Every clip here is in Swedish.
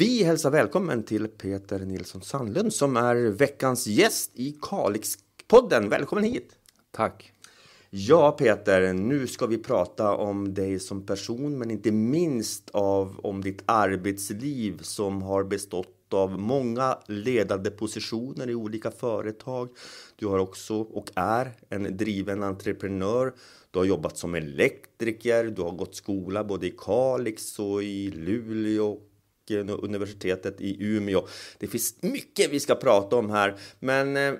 Vi hälsar välkommen till Peter Nilsson Sandlund som är veckans gäst i Kalixpodden. Välkommen hit! Tack! Ja, Peter, nu ska vi prata om dig som person, men inte minst av, om ditt arbetsliv som har bestått av många ledande positioner i olika företag. Du har också och är en driven entreprenör. Du har jobbat som elektriker, du har gått skola både i Kalix och i Luleå och eh, universitetet i Umeå. Det finns mycket vi ska prata om här, men eh,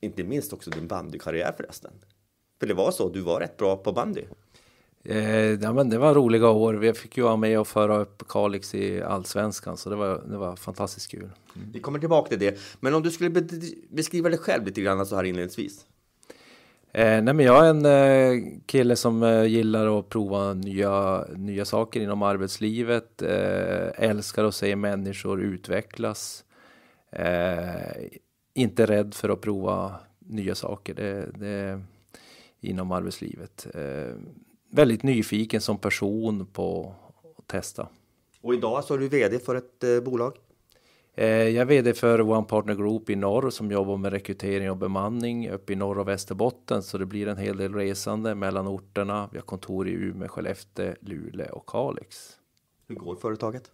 inte minst också din bandykarriär förresten. För det var så, du var rätt bra på bandy. Eh, ja, men det var roliga år. Vi fick ju vara med och föra upp Kalix i allsvenskan, så det var, det var fantastiskt kul. Mm. Vi kommer tillbaka till det. Men om du skulle beskriva dig själv lite grann så här inledningsvis? Eh, nej men jag är en eh, kille som eh, gillar att prova nya, nya saker inom arbetslivet, eh, älskar att se människor utvecklas, eh, inte rädd för att prova nya saker det, det, inom arbetslivet. Eh, väldigt nyfiken som person på att testa. Och idag så är du VD för ett bolag? Eh, jag är vd för One Partner Group i norr som jobbar med rekrytering och bemanning uppe i norr och Västerbotten. Så det blir en hel del resande mellan orterna. Vi har kontor i Umeå, Skellefteå, Luleå och Kalix. Hur går företaget?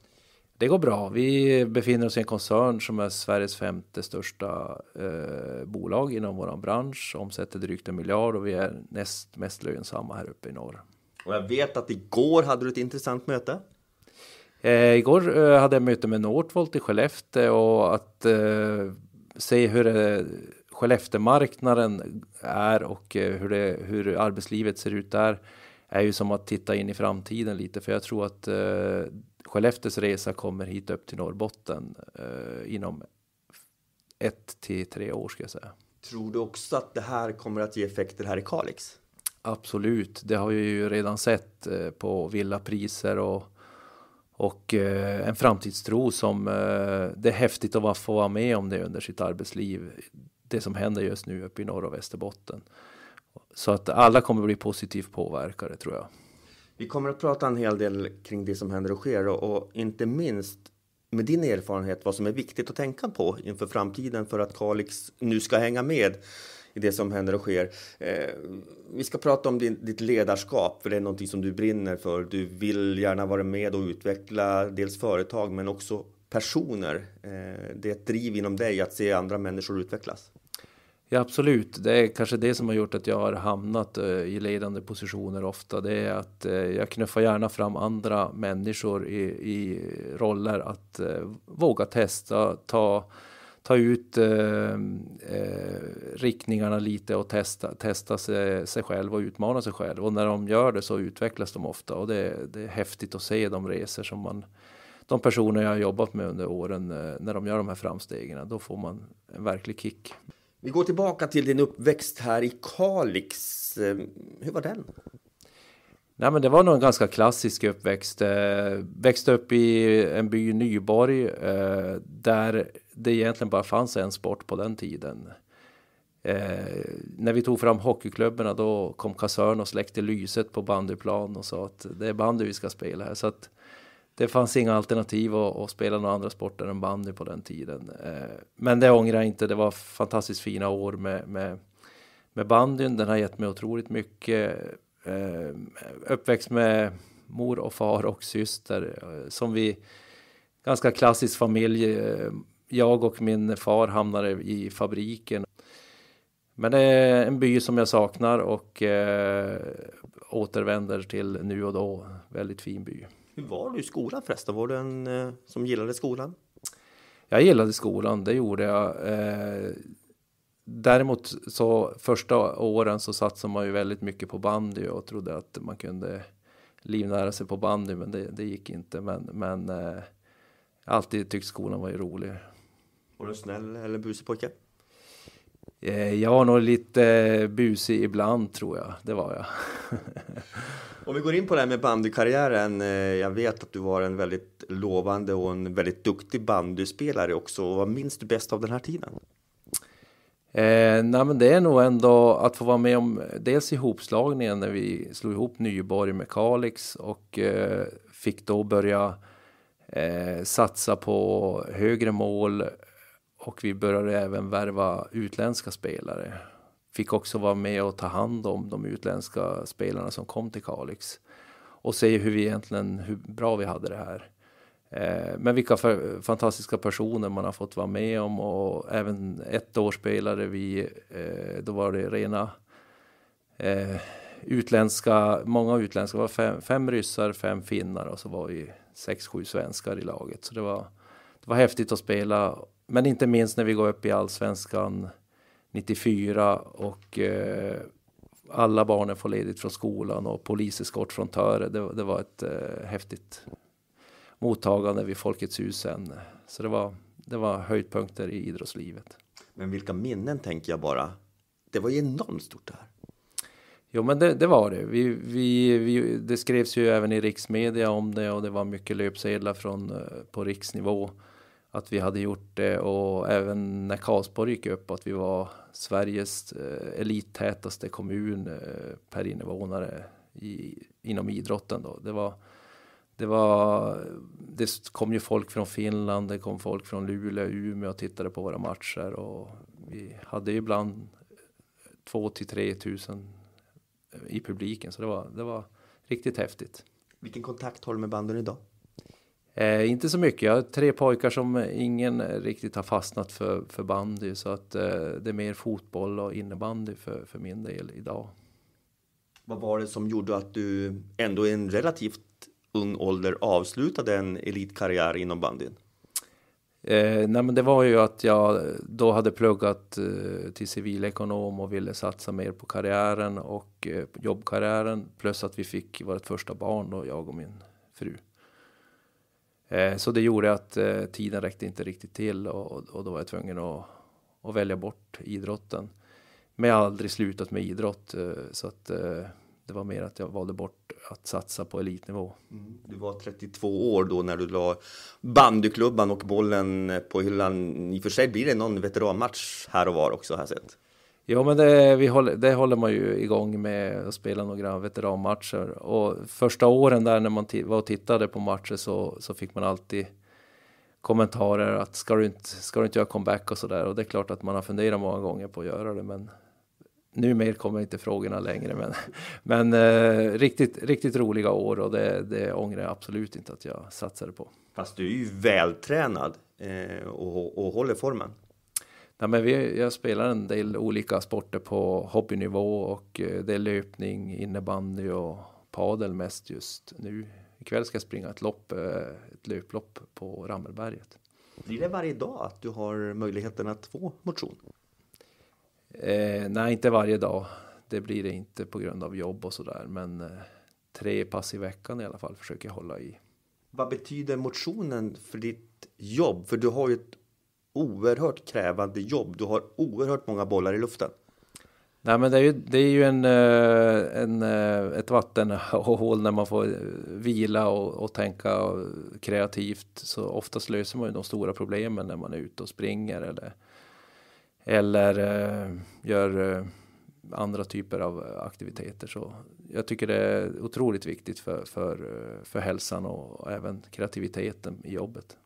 Det går bra. Vi befinner oss i en koncern som är Sveriges femte största eh, bolag inom vår bransch. Omsätter drygt en miljard och vi är näst mest lönsamma här uppe i norr. Och jag vet att igår hade du ett intressant möte. Eh, igår eh, hade jag möte med Northvolt i Skellefteå och att eh, se hur eh, Skellefteåmarknaden är och eh, hur, det, hur arbetslivet ser ut där är ju som att titta in i framtiden lite, för jag tror att eh, Skellefteås resa kommer hit upp till Norrbotten eh, inom ett till tre år ska jag säga. Tror du också att det här kommer att ge effekter här i Kalix? Absolut, det har vi ju redan sett eh, på villapriser och och eh, en framtidstro som eh, det är häftigt att få vara med om det under sitt arbetsliv. Det som händer just nu uppe i norra Västerbotten. Så att alla kommer bli positivt påverkade tror jag. Vi kommer att prata en hel del kring det som händer och sker och inte minst med din erfarenhet vad som är viktigt att tänka på inför framtiden för att Kalix nu ska hänga med i det som händer och sker. Eh, vi ska prata om din, ditt ledarskap, för det är någonting som du brinner för. Du vill gärna vara med och utveckla dels företag men också personer. Eh, det är ett driv inom dig att se andra människor utvecklas. Ja, absolut. Det är kanske det som har gjort att jag har hamnat eh, i ledande positioner ofta. Det är att eh, jag knuffar gärna fram andra människor i, i roller att eh, våga testa, ta ta ut eh, eh, riktningarna lite och testa, testa sig, sig själv och utmana sig själv. Och när de gör det så utvecklas de ofta och det, det är häftigt att se de resor som man de personer jag har jobbat med under åren eh, när de gör de här framstegen, då får man en verklig kick. Vi går tillbaka till din uppväxt här i Kalix. Eh, hur var den? Nej men det var nog en ganska klassisk uppväxt. Eh, växte upp i en by, Nyborg, eh, där det egentligen bara fanns en sport på den tiden. Eh, när vi tog fram hockeyklubborna då kom kassören och släckte lyset på bandyplan och sa att det är bandy vi ska spela här. Så att det fanns inga alternativ att, att spela några andra sporter än bandy på den tiden. Eh, men det ångrar jag inte. Det var fantastiskt fina år med, med, med bandyn. Den har gett mig otroligt mycket eh, uppväxt med mor och far och syster eh, som vi ganska klassisk familj. Eh, jag och min far hamnade i fabriken. Men det är en by som jag saknar och eh, återvänder till nu och då. Väldigt fin by. Hur var du i skolan förresten? Var du en eh, som gillade skolan? Jag gillade skolan, det gjorde jag. Eh, Däremot så första åren så satsade man ju väldigt mycket på bandy och trodde att man kunde livnära sig på bandy, men det, det gick inte. Men, men eh, alltid tyckt skolan var ju rolig. Var du snäll eller busig pojke? Eh, jag var nog lite busig ibland tror jag, det var jag. Om vi går in på det här med bandykarriären. Eh, jag vet att du var en väldigt lovande och en väldigt duktig bandyspelare också. Vad minns du bäst av den här tiden? Eh, nej, men det är nog ändå att få vara med om dels ihopslagningen när vi slog ihop Nyborg med Kalix och eh, fick då börja eh, satsa på högre mål och vi började även värva utländska spelare. Fick också vara med och ta hand om de utländska spelarna som kom till Kalix och se hur vi egentligen hur bra vi hade det här. Eh, men vilka fantastiska personer man har fått vara med om och även ett år spelade vi, eh, då var det rena eh, utländska, många utländska, var fem, fem ryssar, fem finnar och så var vi sex, sju svenskar i laget. Så det var, det var häftigt att spela, men inte minst när vi går upp i allsvenskan 94 och eh, alla barnen får ledigt från skolan och poliseskort från Töre. Det, det var ett eh, häftigt mottagande vid Folkets hus sen. Så det var, det var höjdpunkter i idrottslivet. Men vilka minnen tänker jag bara. Det var ju enormt stort det här. Jo, men det, det var det. Vi, vi, vi, det skrevs ju även i riksmedia om det och det var mycket löpsedlar från eh, på riksnivå att vi hade gjort det och även när Karlsborg gick upp att vi var Sveriges eh, elittätaste kommun eh, per invånare i, inom idrotten. Då. Det var det var, det kom ju folk från Finland, det kom folk från Luleå, Umeå och tittade på våra matcher och vi hade ju ibland 2 till 3000 eh, i publiken, så det var, det var riktigt häftigt. Vilken kontakt har du med banden idag? Eh, inte så mycket. Jag har tre pojkar som ingen riktigt har fastnat för, för bandy så att eh, det är mer fotboll och innebandy för, för min del idag. Vad var det som gjorde att du ändå är en relativt ung ålder avslutade en elitkarriär inom bandyn? Eh, nej men det var ju att jag då hade pluggat eh, till civilekonom och ville satsa mer på karriären och eh, jobbkarriären. Plus att vi fick vårt första barn då, jag och min fru. Eh, så det gjorde att eh, tiden räckte inte riktigt till och, och, och då var jag tvungen att, att, välja bort idrotten. Men jag har aldrig slutat med idrott eh, så att eh, det var mer att jag valde bort att satsa på elitnivå. Mm. Du var 32 år då när du la bandyklubban och bollen på hyllan. I och för sig blir det någon veteranmatch här och var också har jag sett. Ja, men det, vi håller, det håller man ju igång med att spela några veteranmatcher och första åren där när man var och tittade på matcher så, så fick man alltid kommentarer att ska du inte, ska du inte göra comeback och så där. och det är klart att man har funderat många gånger på att göra det men numera kommer inte frågorna längre, men, men eh, riktigt, riktigt roliga år och det, det ångrar jag absolut inte att jag satsade på. Fast du är ju vältränad eh, och, och håller formen. Ja, men vi, jag spelar en del olika sporter på hobbynivå och eh, det är löpning, innebandy och padel mest just nu. Ikväll ska jag springa ett lopp, eh, ett löplopp på Rammelberget. Blir det varje dag att du har möjligheten att få motion? Eh, nej, inte varje dag. Det blir det inte på grund av jobb och sådär, men eh, tre pass i veckan i alla fall försöker jag hålla i. Vad betyder motionen för ditt jobb? För du har ju ett oerhört krävande jobb. Du har oerhört många bollar i luften. Nej, men det är ju, det är ju en, eh, en, eh, ett vattenhål när man får eh, vila och, och tänka kreativt. Så oftast löser man ju de stora problemen när man är ute och springer eller eller eh, gör eh, andra typer av eh, aktiviteter. Så jag tycker det är otroligt viktigt för, för, för hälsan och även kreativiteten i jobbet.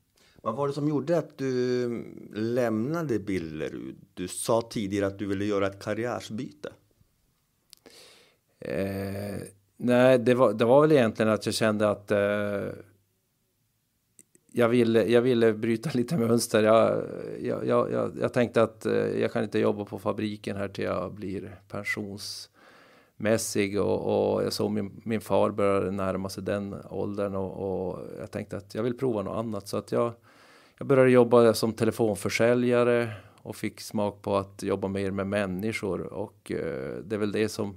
Vad var det som gjorde att du mm, lämnade Billerud? Du sa tidigare att du ville göra ett karriärsbyte. Eh, nej, det var, det var väl egentligen att jag kände att eh, jag ville, jag ville bryta lite mönster. Jag, jag, jag, jag, tänkte att eh, jag kan inte jobba på fabriken här till jag blir pensionsmässig och, och jag såg min, min far började närma sig den åldern och, och, jag tänkte att jag vill prova något annat så att jag, jag började jobba som telefonförsäljare och fick smak på att jobba mer med människor och eh, det är väl det som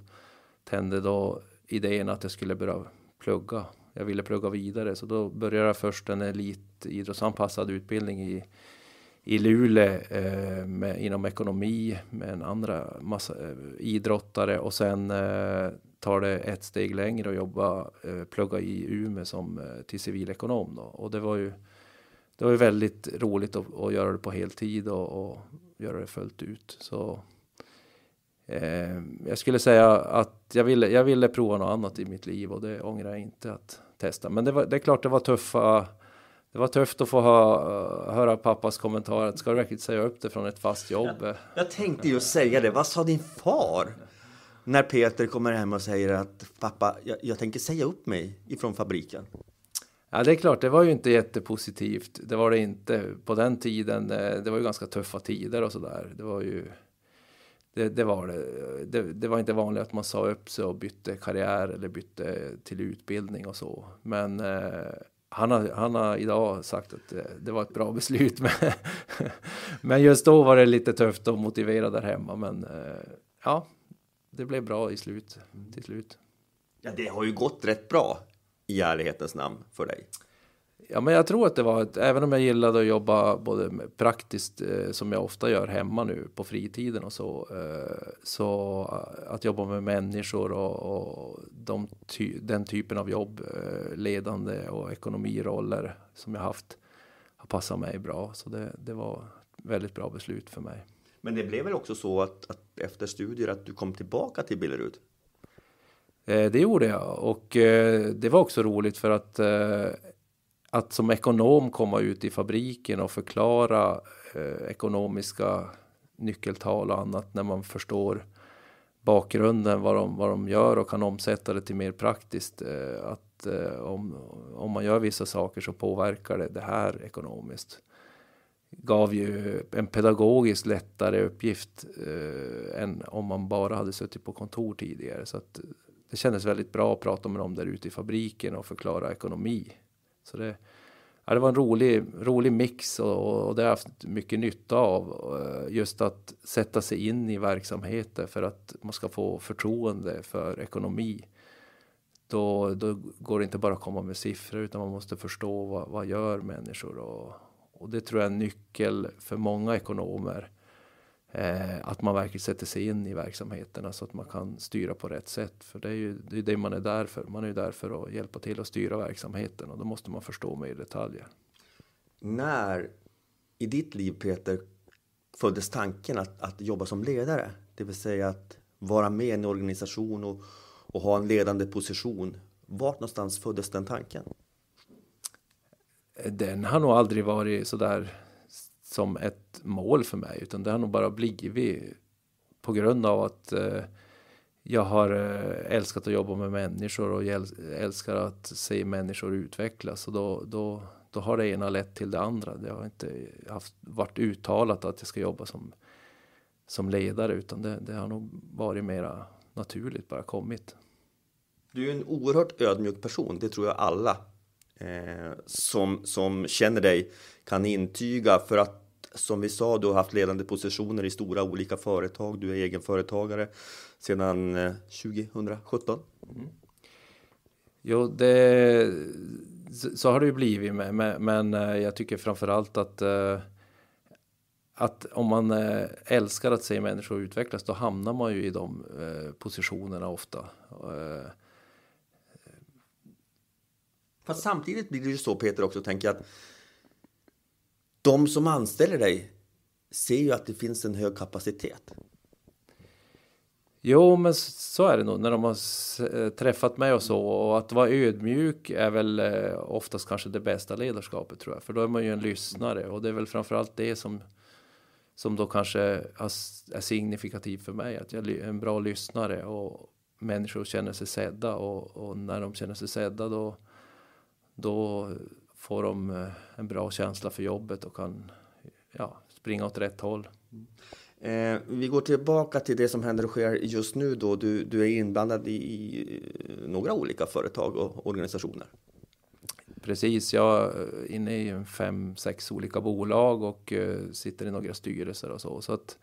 tände då idén att jag skulle börja plugga jag ville plugga vidare. Så då började jag först en elitidrottsanpassad utbildning i, i Luleå eh, med, inom ekonomi med en andra massa eh, idrottare och sen eh, tar det ett steg längre och jobba, eh, plugga i Umeå som eh, till civilekonom då. Och det var ju, det var ju väldigt roligt att, att göra det på heltid och, och göra det fullt ut. Så eh, jag skulle säga att jag ville, jag ville prova något annat i mitt liv och det ångrar jag inte att, testa. Men det, var, det är klart, det var tuffa. Det var tufft att få hö, höra pappas kommentar att ska du verkligen säga upp dig från ett fast jobb? Jag, jag tänkte just säga det. Vad sa din far? När Peter kommer hem och säger att pappa, jag, jag tänker säga upp mig ifrån fabriken. Ja, det är klart, det var ju inte jättepositivt. Det var det inte på den tiden. Det var ju ganska tuffa tider och så där. Det var ju det, det, var det. det. var inte vanligt att man sa upp sig och bytte karriär eller bytte till utbildning och så. Men eh, han, har, han har idag sagt att det, eh, det var ett bra beslut. Men, men just då var det lite tufft att motivera där hemma. Men eh, ja, det blev bra i slut, till slut. Ja, det har ju gått rätt bra i ärlighetens namn för dig. Ja, men jag tror att det var ett, även om jag gillade att jobba både praktiskt eh, som jag ofta gör hemma nu på fritiden och så. Eh, så eh, att jobba med människor och, och de ty, den typen av jobb, eh, ledande och ekonomiroller som jag haft har passat mig bra. Så det, det var ett väldigt bra beslut för mig. Men det blev väl också så att, att efter studier att du kom tillbaka till Billerud? Eh, det gjorde jag och eh, det var också roligt för att att som ekonom komma ut i fabriken och förklara eh, ekonomiska nyckeltal och annat när man förstår bakgrunden, vad de, vad de gör och kan omsätta det till mer praktiskt. Eh, att eh, om, om man gör vissa saker så påverkar det det här ekonomiskt. Gav ju en pedagogiskt lättare uppgift eh, än om man bara hade suttit på kontor tidigare. Så att det kändes väldigt bra att prata med dem där ute i fabriken och förklara ekonomi. Så det, ja, det var en rolig, rolig mix och, och det har jag haft mycket nytta av. Eh, just att sätta sig in i verksamheter för att man ska få förtroende för ekonomi. Då, då går det inte bara att komma med siffror utan man måste förstå vad, vad gör människor och, och det tror jag är en nyckel för många ekonomer Eh, att man verkligen sätter sig in i verksamheterna så att man kan styra på rätt sätt. För det är ju det, är det man är där för. Man är ju där för att hjälpa till att styra verksamheten och då måste man förstå mer detaljer. När i ditt liv Peter föddes tanken att, att jobba som ledare? Det vill säga att vara med i en organisation och, och ha en ledande position. Vart någonstans föddes den tanken? Den har nog aldrig varit så där som ett mål för mig, utan det har nog bara blivit på grund av att eh, jag har eh, älskat att jobba med människor och älskar att se människor utvecklas och då, då, då har det ena lett till det andra. Det har inte haft, varit uttalat att jag ska jobba som, som ledare utan det, det har nog varit mera naturligt bara kommit. Du är en oerhört ödmjuk person, det tror jag alla Eh, som, som känner dig kan intyga för att som vi sa, du har haft ledande positioner i stora olika företag. Du är egenföretagare sedan 2017. Eh, mm. Jo, det, så har det ju blivit, med, men eh, jag tycker framför allt att att om man älskar att se människor utvecklas, då hamnar man ju i de positionerna ofta. Fast samtidigt blir det ju så, Peter, också, tänker jag att de som anställer dig ser ju att det finns en hög kapacitet. Jo, men så är det nog när de har eh, träffat mig och så och att vara ödmjuk är väl eh, oftast kanske det bästa ledarskapet tror jag, för då är man ju en lyssnare och det är väl framförallt det som som då kanske är signifikativt för mig att jag är en bra lyssnare och människor känner sig sedda och, och när de känner sig sedda då då får de eh, en bra känsla för jobbet och kan ja, springa åt rätt håll. Mm. Eh, vi går tillbaka till det som händer och sker just nu då. Du, du är inblandad i, i, eh, några olika företag och organisationer. Precis, jag är eh, inne i fem, sex olika bolag och eh, sitter i några styrelser och så. så att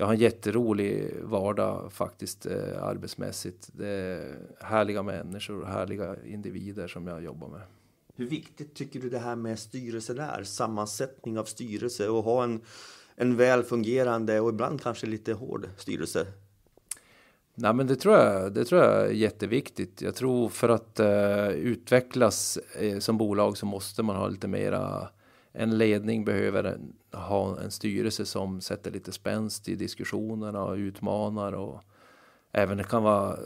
jag har en jätterolig vardag faktiskt eh, arbetsmässigt. Det är härliga människor och härliga individer som jag jobbar med. Hur viktigt tycker du det här med styrelsen är? Sammansättning av styrelse och ha en, en väl fungerande och ibland kanske lite hård styrelse? Nej, men det tror jag. Det tror jag är jätteviktigt. Jag tror för att eh, utvecklas eh, som bolag så måste man ha lite mera. En ledning behöver en, ha en styrelse som sätter lite spänst i diskussionerna och utmanar och även kan vara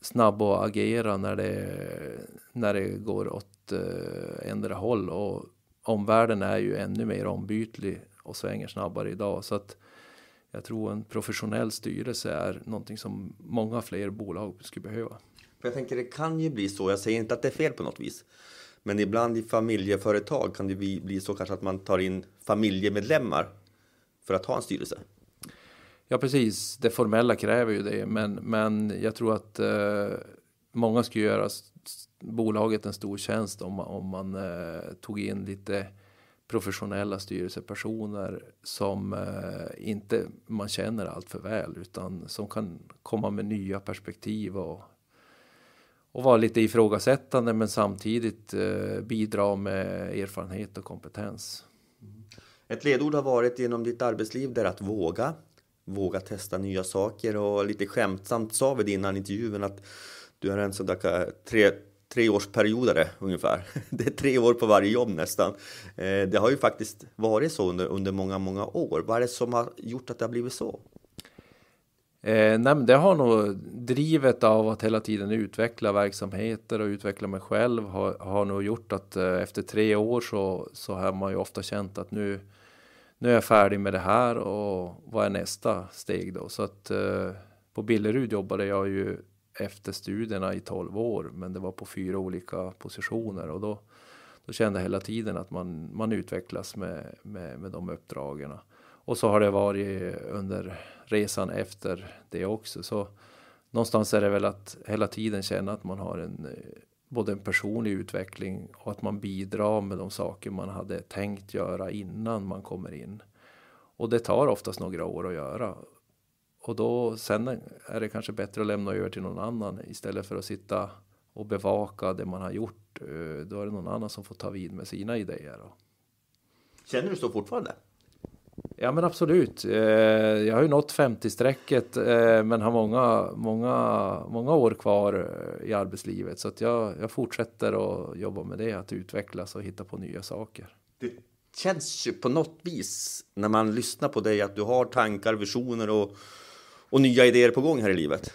snabb och agera när det när det går åt åt eh, ändra håll och omvärlden är ju ännu mer ombytlig och svänger snabbare idag så att jag tror en professionell styrelse är någonting som många fler bolag skulle behöva. För jag tänker det kan ju bli så. Jag säger inte att det är fel på något vis, men ibland i familjeföretag kan det bli, bli så kanske att man tar in familjemedlemmar för att ha en styrelse. Ja, precis. Det formella kräver ju det, men men jag tror att eh, många skulle göra bolaget en stor tjänst om, om man eh, tog in lite professionella styrelsepersoner som eh, inte man känner allt för väl utan som kan komma med nya perspektiv och, och vara lite ifrågasättande men samtidigt eh, bidra med erfarenhet och kompetens. Mm. Ett ledord har varit genom ditt arbetsliv där att våga, våga testa nya saker och lite skämtsamt sa vi det innan intervjun att du är en sån där tre, Treårsperioder ungefär. Det är tre år på varje jobb nästan. Eh, det har ju faktiskt varit så under, under många, många år. Vad är det som har gjort att det har blivit så? Eh, nej, det har nog drivet av att hela tiden utveckla verksamheter och utveckla mig själv har, har nog gjort att eh, efter tre år så, så har man ju ofta känt att nu, nu är jag färdig med det här och vad är nästa steg då? Så att eh, på Billerud jobbade jag ju efter studierna i 12 år, men det var på fyra olika positioner och då, då kände jag hela tiden att man, man utvecklas med, med, med de uppdragen. Och så har det varit under resan efter det också. Så någonstans är det väl att hela tiden känna att man har en eh, både en personlig utveckling och att man bidrar med de saker man hade tänkt göra innan man kommer in. Och det tar oftast några år att göra och då sen är det kanske bättre att lämna över till någon annan istället för att sitta och bevaka det man har gjort. Eh, då är det någon annan som får ta vid med sina idéer. Känner du så fortfarande? Ja, men absolut. Eh, jag har ju nått 50-strecket, eh, men har många, många, många år kvar i arbetslivet. Så att jag, jag fortsätter att jobba med det, att utvecklas och hitta på nya saker. Det känns ju på något vis när man lyssnar på dig att du har tankar, visioner och och nya idéer på gång här i livet?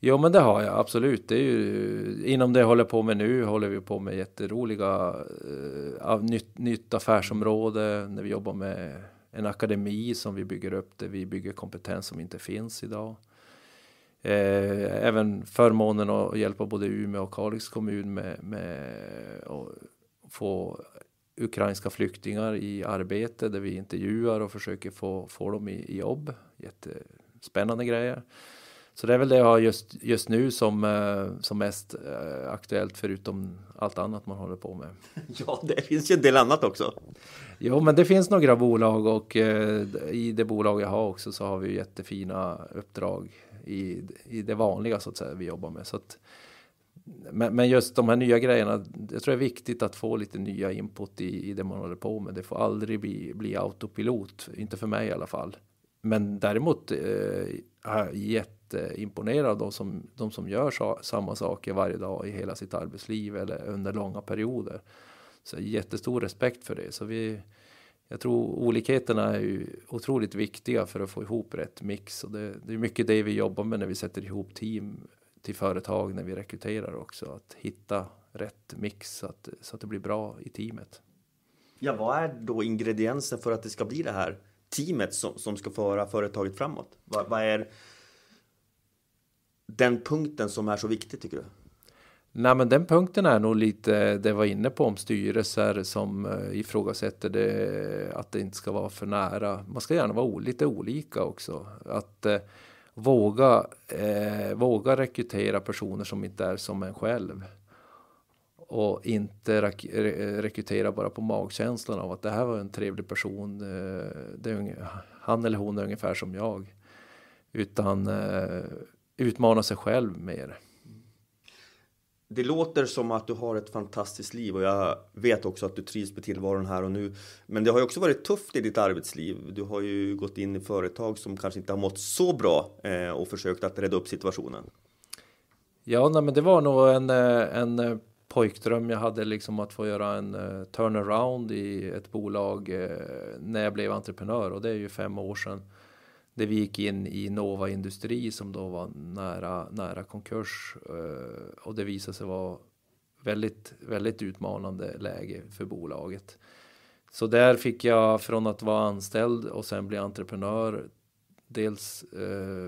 Jo, men det har jag absolut. Det är ju, inom det jag håller på med nu håller vi på med jätteroliga eh, nytt, nytt affärsområde när vi jobbar med en akademi som vi bygger upp där vi bygger kompetens som inte finns idag. Eh, även förmånen att hjälpa både Umeå och Kalix kommun med, med att få ukrainska flyktingar i arbete där vi intervjuar och försöker få, få dem i, i jobb. Jätte, spännande grejer. Så det är väl det jag har just, just nu som, eh, som mest eh, aktuellt förutom allt annat man håller på med. Ja, det finns ju en del annat också. Jo, men det finns några bolag och eh, i det bolag jag har också så har vi jättefina uppdrag i, i det vanliga så att säga vi jobbar med. Så att, men, men just de här nya grejerna, jag tror det är viktigt att få lite nya input i, i det man håller på med. Det får aldrig bli, bli autopilot, inte för mig i alla fall men däremot eh, är jag jätteimponerad av de som, de som gör sa, samma saker varje dag i hela sitt arbetsliv eller under långa perioder. Så jättestor respekt för det. Så vi, jag tror olikheterna är ju otroligt viktiga för att få ihop rätt mix och det, det är mycket det vi jobbar med när vi sätter ihop team till företag när vi rekryterar också att hitta rätt mix så att, så att det blir bra i teamet. Ja, vad är då ingrediensen för att det ska bli det här teamet som, som ska föra företaget framåt? Vad, vad är den punkten som är så viktig tycker du? Nej, men den punkten är nog lite det var inne på om styrelser som eh, ifrågasätter det, att det inte ska vara för nära. Man ska gärna vara lite olika också. Att eh, våga, eh, våga rekrytera personer som inte är som en själv och inte rekrytera bara på magkänslan av att det här var en trevlig person. Eh, det är, han eller hon är ungefär som jag. Utan eh, utmana sig själv mer. Det låter som att du har ett fantastiskt liv och jag vet också att du trivs med tillvaron här och nu. Men det har ju också varit tufft i ditt arbetsliv. Du har ju gått in i företag som kanske inte har mått så bra eh, och försökt att rädda upp situationen. Ja, nej, men det var nog en, en pojkdröm jag hade liksom att få göra en uh, turnaround i ett bolag uh, när jag blev entreprenör och det är ju fem år sedan. Det vi gick in i Nova Industri som då var nära, nära konkurs uh, och det visade sig vara väldigt, väldigt utmanande läge för bolaget. Så där fick jag från att vara anställd och sen bli entreprenör. Dels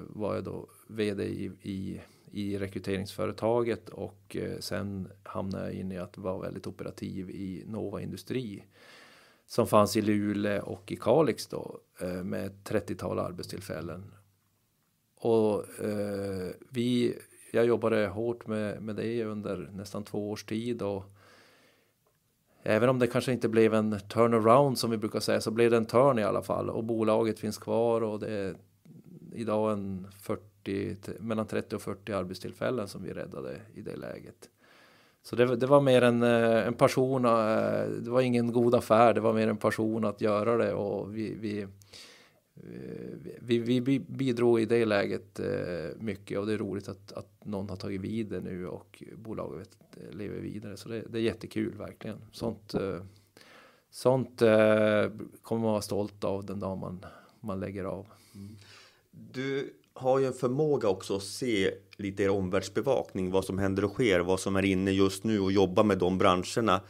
var jag då vd i, i i rekryteringsföretaget och eh, sen hamnade jag in i att vara väldigt operativ i Nova Industri som fanns i Luleå och i Kalix då eh, med ett 30-tal arbetstillfällen. Och eh, vi, jag jobbade hårt med, med det under nästan två års tid och även om det kanske inte blev en turnaround som vi brukar säga så blev det en turn i alla fall och bolaget finns kvar och det är idag en 40 40, mellan 30 och 40 arbetstillfällen som vi räddade i det läget. Så det, det var mer en, eh, en passion, eh, det var ingen god affär, det var mer en passion att göra det och vi, vi vi, vi, bidrog i det läget eh, mycket och det är roligt att, att någon har tagit vid det nu och bolaget lever vidare. Så det, det är jättekul verkligen. Sånt, sånt kommer man vara stolt av den dag man, man lägger av. Mm. Du har ju en förmåga också att se lite er omvärldsbevakning, vad som händer och sker, vad som är inne just nu och jobba med de branscherna.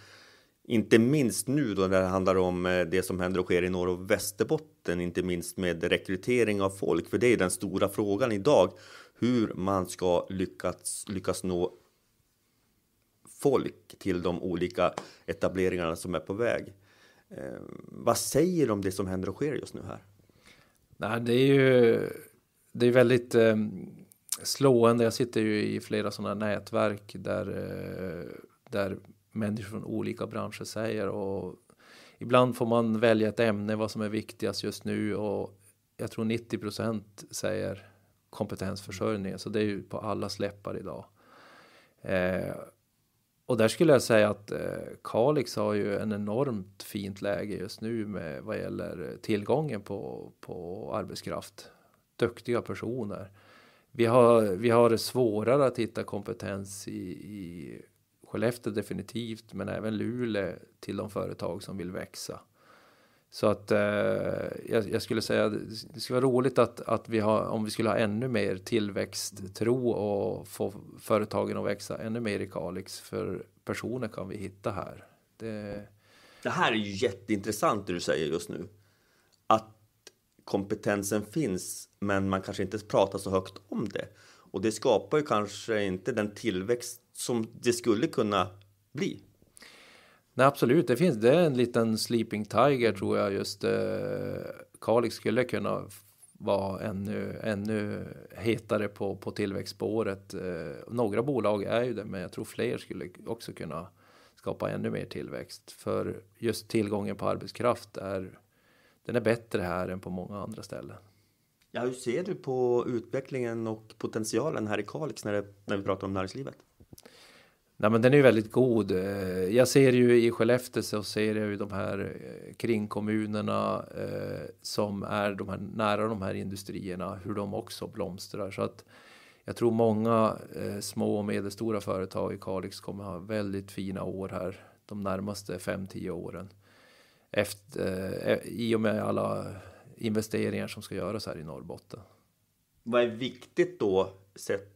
Inte minst nu då när det handlar om eh, det som händer och sker i norr och Västerbotten, inte minst med rekrytering av folk, för det är den stora frågan idag. Hur man ska lyckas, lyckas nå folk till de olika etableringarna som är på väg. Eh, vad säger du om det som händer och sker just nu här? Nej, det är ju det är väldigt eh, slående. Jag sitter ju i flera sådana nätverk där, eh, där människor från olika branscher säger och ibland får man välja ett ämne, vad som är viktigast just nu och jag tror 90 säger kompetensförsörjning. så det är ju på alla släppar idag. Eh, och där skulle jag säga att eh, Kalix har ju en enormt fint läge just nu med vad gäller tillgången på, på arbetskraft duktiga personer. Vi har, vi har det svårare att hitta kompetens i, i Skellefteå definitivt, men även Luleå till de företag som vill växa. Så att eh, jag, jag, skulle säga det skulle vara roligt att, att vi har om vi skulle ha ännu mer tillväxttro och få företagen att växa ännu mer i Kalix för personer kan vi hitta här. Det, det här är ju jätteintressant det du säger just nu kompetensen finns, men man kanske inte pratar så högt om det. Och det skapar ju kanske inte den tillväxt som det skulle kunna bli. Nej, absolut. Det finns. Det är en liten sleeping tiger tror jag just. Eh, Kalix skulle kunna vara ännu, ännu hetare på, på tillväxtspåret. Eh, några bolag är ju det, men jag tror fler skulle också kunna skapa ännu mer tillväxt. För just tillgången på arbetskraft är den är bättre här än på många andra ställen. Ja, hur ser du på utvecklingen och potentialen här i Kalix när, det, när vi pratar om näringslivet? Nej, men den är ju väldigt god. Eh, jag ser ju i Skellefteå så ser jag ju de här eh, kringkommunerna eh, som är de här, nära de här industrierna, hur de också blomstrar. Så att jag tror många små och medelstora företag i Kalix kommer ha väldigt fina år här de närmaste 5-10 åren efter, eh, i och med alla investeringar som ska göras här i Norrbotten. Vad är viktigt då sett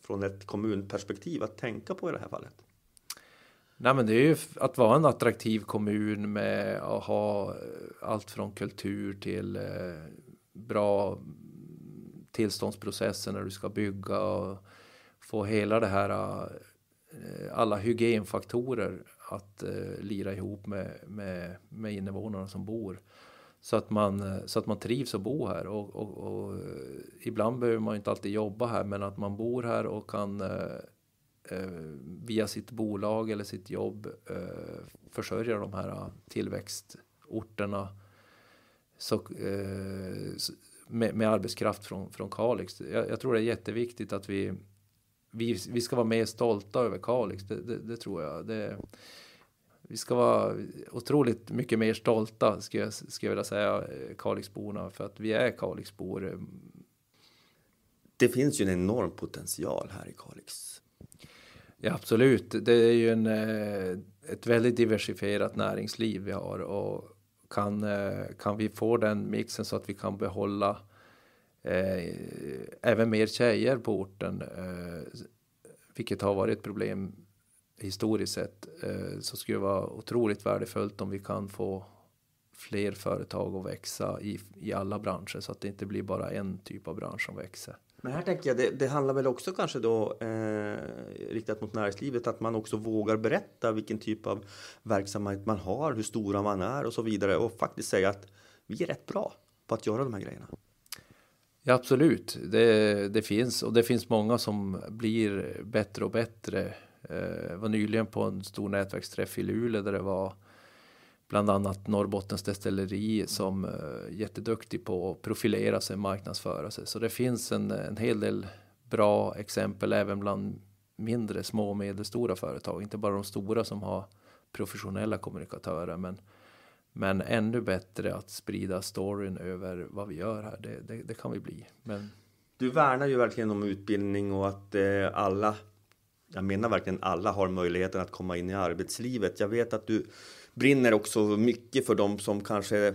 från ett kommunperspektiv att tänka på i det här fallet? Nej, men det är ju att vara en attraktiv kommun med att ha eh, allt från kultur till eh, bra tillståndsprocesser när du ska bygga och få hela det här alla hygienfaktorer att eh, lira ihop med, med, med invånarna som bor. Så att, man, eh, så att man trivs att bo här. Och, och, och eh, ibland behöver man inte alltid jobba här, men att man bor här och kan eh, eh via sitt bolag eller sitt jobb eh, försörja de här tillväxtorterna så, eh, med, med, arbetskraft från, från Kalix. Jag, jag, tror det är jätteviktigt att vi, vi, vi ska vara mer stolta över Kalix, det, det, det tror jag. Det, vi ska vara otroligt mycket mer stolta, skulle jag, skulle jag vilja säga, eh, Kalixborna, för att vi är Kalixbor. Det finns ju en enorm potential här i Kalix. Ja, absolut. Det är ju en, eh, ett väldigt diversifierat näringsliv vi har och kan, eh, kan vi få den mixen så att vi kan behålla Eh, även mer tjejer på orten, eh, vilket har varit ett problem historiskt sett, eh, så skulle det vara otroligt värdefullt om vi kan få fler företag att växa i, i alla branscher så att det inte blir bara en typ av bransch som växer. Men här tänker jag, det, det handlar väl också kanske då eh, riktat mot näringslivet att man också vågar berätta vilken typ av verksamhet man har, hur stora man är och så vidare och faktiskt säga att vi är rätt bra på att göra de här grejerna. Ja, absolut, det, det finns och det finns många som blir bättre och bättre. Jag eh, var nyligen på en stor nätverksträff i Luleå där det var bland annat Norrbottens destilleri som är eh, jätteduktig på att profilera sig, marknadsföra sig. Så det finns en, en hel del bra exempel även bland mindre, små och medelstora företag. Inte bara de stora som har professionella kommunikatörer, men men ännu bättre att sprida storyn över vad vi gör här. Det, det, det kan vi bli. Men... Du värnar ju verkligen om utbildning och att eh, alla, jag menar verkligen alla, har möjligheten att komma in i arbetslivet. Jag vet att du brinner också mycket för dem som kanske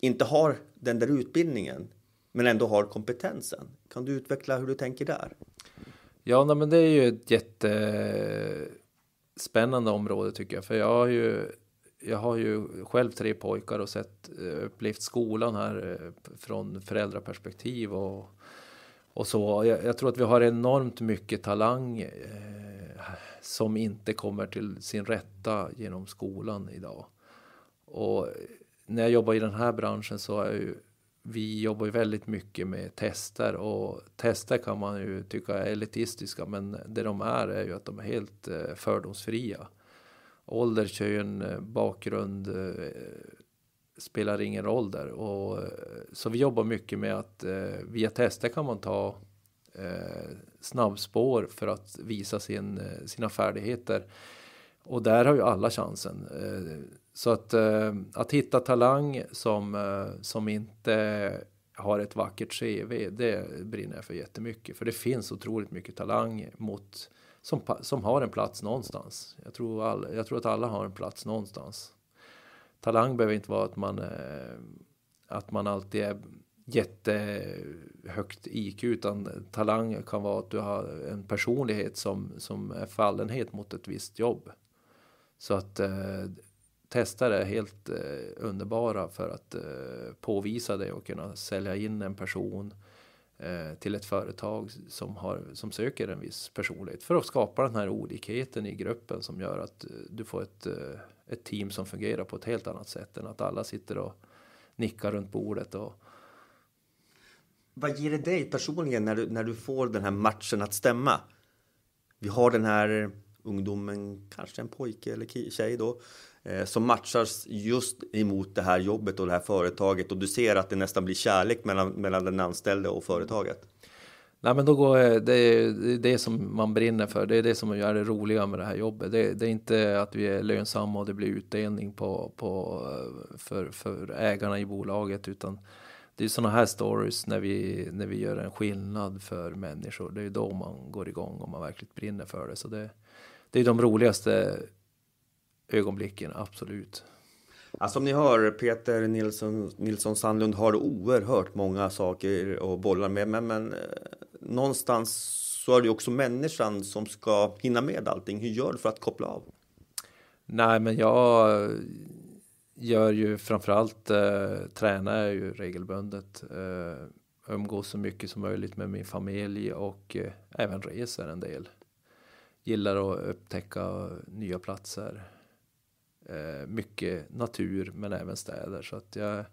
inte har den där utbildningen men ändå har kompetensen. Kan du utveckla hur du tänker där? Ja, nej, men det är ju ett jättespännande område tycker jag, för jag har ju jag har ju själv tre pojkar och sett, eh, upplevt skolan här eh, från föräldraperspektiv och, och så. Jag, jag tror att vi har enormt mycket talang eh, som inte kommer till sin rätta genom skolan idag. Och när jag jobbar i den här branschen så är ju vi jobbar ju väldigt mycket med tester och tester kan man ju tycka är elitistiska men det de är är ju att de är helt eh, fördomsfria ålder, kön, eh, bakgrund eh, spelar ingen roll där. Och, eh, så vi jobbar mycket med att via tester kan man ta snabbspår för att visa sin, sina färdigheter. Och där har ju alla chansen. Så att, att hitta talang som, som inte har ett vackert CV, det brinner jag för jättemycket. För det finns otroligt mycket talang mot som, som har en plats någonstans. Jag tror, all, jag tror att alla har en plats någonstans. Talang behöver inte vara att man, eh, att man alltid är jättehögt IQ utan talang kan vara att du har en personlighet som, som är fallenhet mot ett visst jobb. Så att eh, testare är helt eh, underbara för att eh, påvisa det och kunna sälja in en person Eh, till ett företag som, har, som söker en viss personlighet för att skapa den här olikheten i gruppen som gör att eh, du får ett, eh, ett team som fungerar på ett helt annat sätt än att alla sitter och nickar runt bordet. Och... Vad ger det dig personligen när du, när du får den här matchen att stämma? Vi har den här ungdomen, kanske en pojke eller tjej då, Eh, som matchas just emot det här jobbet och det här företaget och du ser att det nästan blir kärlek mellan, mellan den anställde och företaget. Nej, men då går eh, det är det som man brinner för. Det är det som gör det roliga med det här jobbet. Det, det är inte att vi är lönsamma och det blir utdelning på, på eh, för, för ägarna i bolaget, utan det är sådana här stories när vi, när vi gör en skillnad för människor. Det är då man går igång och man verkligen brinner för det. Så det, det är de roligaste ögonblicken, absolut. Ja, alltså, som ni hör, Peter Nilsson, Nilsson Sandlund har oerhört många saker att bolla med, men, men eh, någonstans så är det också människan som ska hinna med allting. Hur gör du för att koppla av? Nej, men jag gör ju framförallt eh, tränar jag ju regelbundet. Eh, umgås så mycket som möjligt med min familj och eh, även reser en del. Gillar att upptäcka nya platser. Eh, mycket natur men även städer så att jag,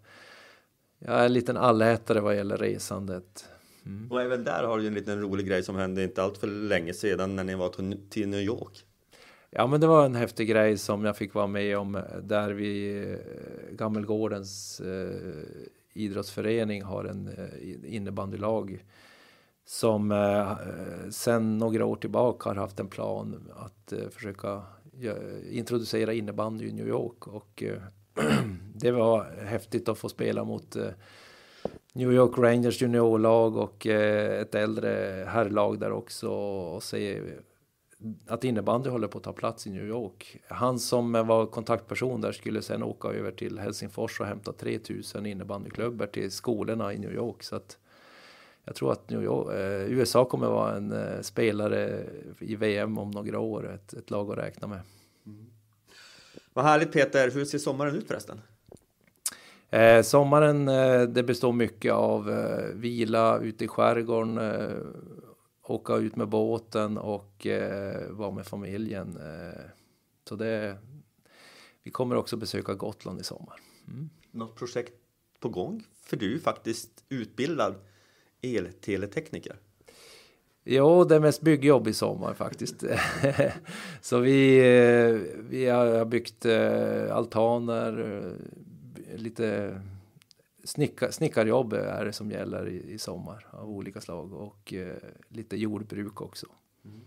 jag är en liten allätare vad gäller resandet. Mm. Och även där har du en liten rolig grej som hände inte allt för länge sedan när ni var till New York. Ja, men det var en häftig grej som jag fick vara med om eh, där vi eh, Gammelgårdens eh, idrottsförening har en eh, innebandylag som eh, sen några år tillbaka har haft en plan att eh, försöka introducera innebandy i New York och eh, det var häftigt att få spela mot eh, New York Rangers juniorlag och eh, ett äldre herrlag där också och se att innebandy håller på att ta plats i New York. Han som var kontaktperson där skulle sen åka över till Helsingfors och hämta 3000 innebandyklubbor till skolorna i New York. Så att jag tror att New York, eh, USA kommer att vara en eh, spelare i VM om några år, ett, ett lag att räkna med. Mm. Vad härligt Peter! Hur ser sommaren ut förresten? Eh, sommaren eh, det består mycket av eh, vila ute i skärgården, eh, åka ut med båten och vara med familjen. så det, vi kommer också besöka Gotland i sommar. Mm. Något projekt på gång? För du är ju faktiskt utbildad elteletekniker? Jo, det är mest byggjobb i sommar faktiskt. så vi, eh, vi har byggt eh, altaner, eh, lite snickar, snickarjobb är det som gäller i, i sommar av olika slag och lite jordbruk också. Mm.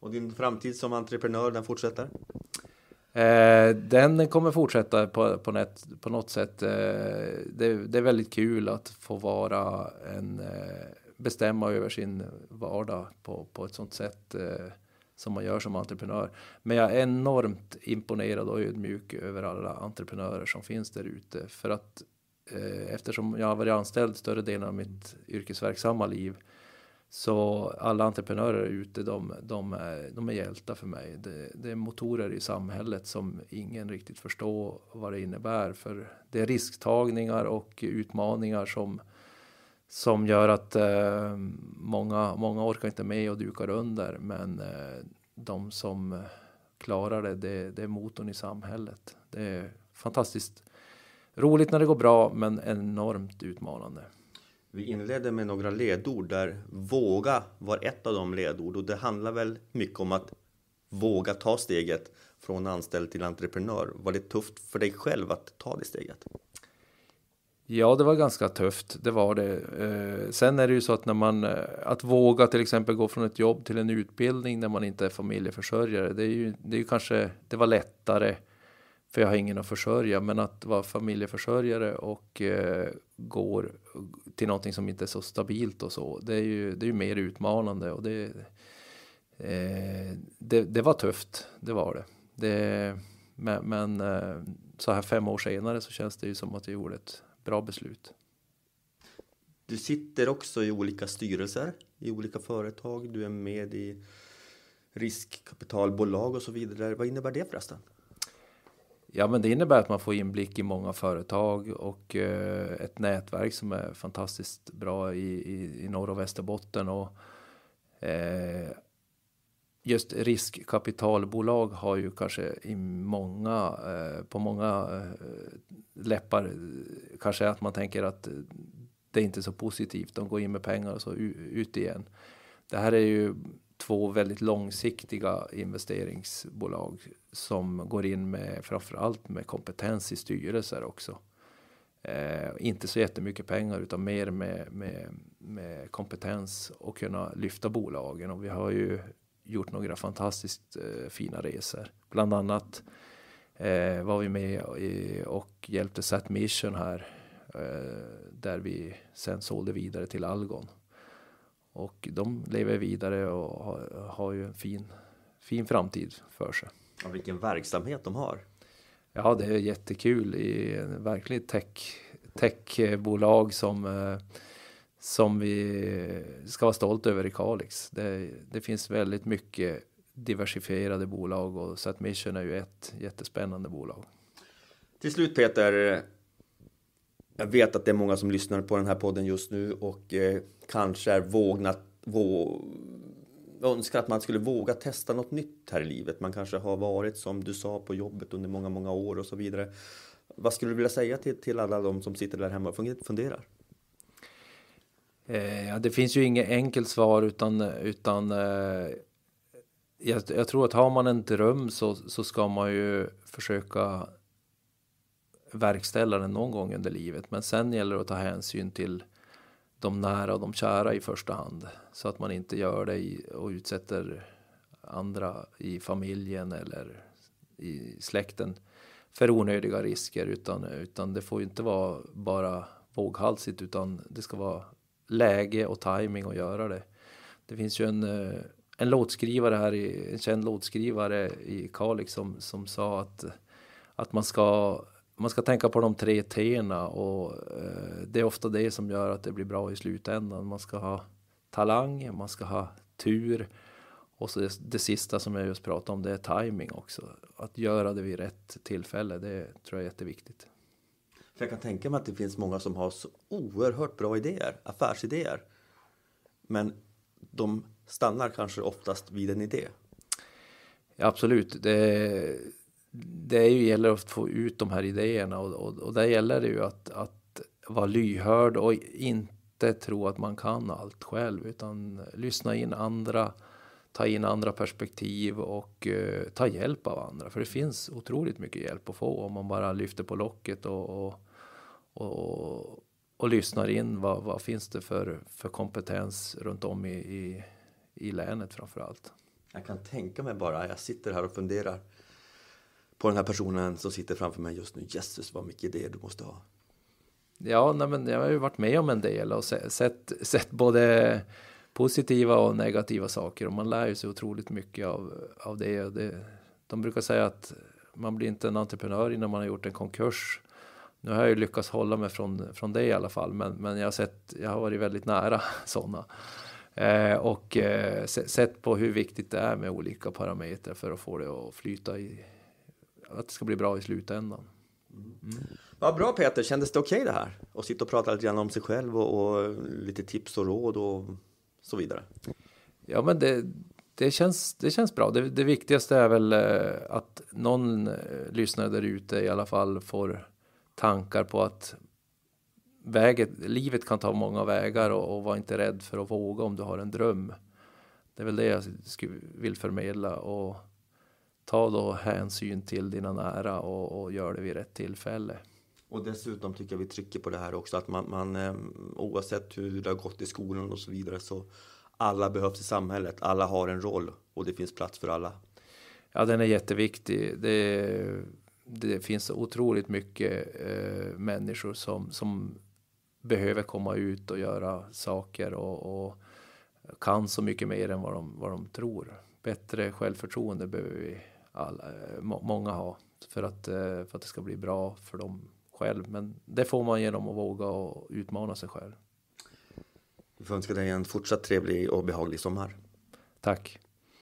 Och din framtid som entreprenör, den fortsätter? Eh, den kommer fortsätta på, på, nät, på något sätt. Eh, det, det, är väldigt kul att få vara en eh, bestämma över sin vardag på, på ett sånt sätt eh, som man gör som entreprenör. Men jag är enormt imponerad och ödmjuk över alla entreprenörer som finns där ute för att eh, eftersom jag har varit anställd större delen av mitt yrkesverksamma liv så alla entreprenörer ute, de, de, är, de är hjältar för mig. Det, det, är motorer i samhället som ingen riktigt förstår vad det innebär. För det är risktagningar och utmaningar som, som gör att eh, många, många orkar inte med och dukar under. Men eh, de som klarar det, det, det är motorn i samhället. Det är fantastiskt roligt när det går bra, men enormt utmanande. Vi inledde med några ledord där våga var ett av de ledord och det handlar väl mycket om att våga ta steget från anställd till entreprenör. Var det tufft för dig själv att ta det steget? Ja, det var ganska tufft. Det var det. Eh, sen är det ju så att när man eh, att våga till exempel gå från ett jobb till en utbildning när man inte är familjeförsörjare. Det är ju. Det är ju kanske det var lättare för jag har ingen att försörja. Men att vara familjeförsörjare och eh, går till någonting som inte är så stabilt och så. Det är ju, det är ju mer utmanande och det, eh, det, det, var tufft. Det var det. det men, men eh, så här fem år senare så känns det ju som att jag gjorde ett bra beslut. Du sitter också i olika styrelser i olika företag. Du är med i riskkapitalbolag och så vidare. Vad innebär det förresten? Ja, men det innebär att man får inblick i många företag och eh, ett nätverk som är fantastiskt bra i, i, i norr och västerbotten och eh, just riskkapitalbolag har ju kanske i många eh, på många eh, läppar eh, kanske att man tänker att det är inte så positivt. De går in med pengar och så ut igen. Det här är ju två väldigt långsiktiga investeringsbolag som går in med framförallt med kompetens i styrelser också. Eh, inte så jättemycket pengar utan mer med, med, med kompetens och kunna lyfta bolagen och vi har ju gjort några fantastiskt eh, fina resor. Bland annat eh, var vi med i, och hjälpte Sat Mission här eh, där vi sen sålde vidare till Algon. Och de lever vidare och har, har ju en fin, fin framtid för sig. Ja, vilken verksamhet de har. Ja, det är jättekul i verkligen tech techbolag som eh, som vi ska vara stolt över i Kalix. Det, det finns väldigt mycket diversifierade bolag och så Mission är ju ett jättespännande bolag. Till slut Peter, jag vet att det är många som lyssnar på den här podden just nu och eh, kanske är vågnat, vå, önskar att man skulle våga testa något nytt här i livet. Man kanske har varit som du sa på jobbet under många, många år och så vidare. Vad skulle du vilja säga till, till alla de som sitter där hemma och funderar? Eh, ja, det finns ju inget enkelt svar utan, utan eh, jag, jag, tror att har man en dröm så, så ska man ju försöka verkställa den någon gång under livet. Men sen gäller det att ta hänsyn till de nära och de kära i första hand så att man inte gör det och utsätter andra i familjen eller i släkten för onödiga risker utan utan det får ju inte vara bara våghalsigt utan det ska vara läge och timing att göra det. Det finns ju en eh, en låtskrivare här en känd låtskrivare i Kalix som som sa att att man ska man ska tänka på de tre T-na och eh, det är ofta det som gör att det blir bra i slutändan. Man ska ha talang, man ska ha tur och så det, det sista som jag just pratade om, det är timing också. Att göra det vid rätt tillfälle, det tror jag är jätteviktigt. För jag kan tänka mig att det finns många som har så oerhört bra idéer, affärsidéer. Men de stannar kanske oftast vid en idé. Ja, absolut. Det, det ju, gäller att få ut de här idéerna och, och, och där gäller det ju att, att vara lyhörd och inte tro att man kan allt själv utan lyssna in andra, ta in andra perspektiv och uh, ta hjälp av andra. För det finns otroligt mycket hjälp att få om man bara lyfter på locket och, och, och, och lyssnar in vad, vad finns det för, för kompetens runt om i, i, i länet framför allt. Jag kan tänka mig bara, jag sitter här och funderar på den här personen som sitter framför mig just nu. Jesus vad mycket idéer du måste ha. Ja, nej, men jag har ju varit med om en del och sett, sett både positiva och negativa saker och man lär ju sig otroligt mycket av, av det. det. De brukar säga att man blir inte en entreprenör innan man har gjort en konkurs. Nu har jag ju lyckats hålla mig från, från det i alla fall, men, men jag, har sett, jag har varit väldigt nära sådana. Eh, och eh, sett på hur viktigt det är med olika parametrar för att få det att flyta i, att det ska bli bra i slutändan. Mm. Vad bra Peter, kändes det okej okay det här? Att sitta och prata lite grann om sig själv och, och, lite tips och råd och så vidare. Ja men det, det, känns, det känns bra. Det, det viktigaste är väl eh, att någon eh, lyssnare där ute i alla fall får tankar på att väget, livet kan ta många vägar och, och var inte rädd för att våga om du har en dröm. Det är väl det jag skulle, vill förmedla och ta då hänsyn till dina nära och, och gör det vid rätt tillfälle. Och dessutom tycker jag vi trycker på det här också att man, man eh, oavsett hur det har gått i skolan och så vidare så alla behövs i samhället. Alla har en roll och det finns plats för alla. Ja, den är jätteviktig. Det, det finns otroligt mycket eh, människor som, som behöver komma ut och göra saker och, och kan så mycket mer än vad de, vad de tror. Bättre självförtroende behöver vi alla, eh, många ha för att, eh, för att det ska bli bra för dem själv. Men det får man genom att våga och utmana sig själv. Vi får önska dig en fortsatt trevlig och behaglig sommar. Tack.